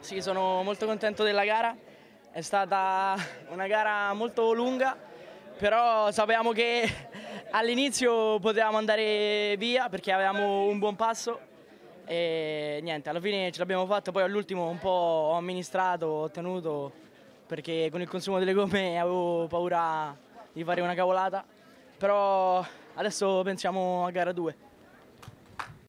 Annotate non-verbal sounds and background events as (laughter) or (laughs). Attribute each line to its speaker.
Speaker 1: Sì, sono molto contento della gara, è stata una gara molto lunga, però sapevamo che (laughs) all'inizio potevamo andare via perché avevamo un buon passo e niente, alla fine ce l'abbiamo fatta, poi all'ultimo un po' ho amministrato, ho tenuto perché con il consumo delle gomme (laughs) avevo paura di fare una cavolata, però adesso pensiamo a gara 2.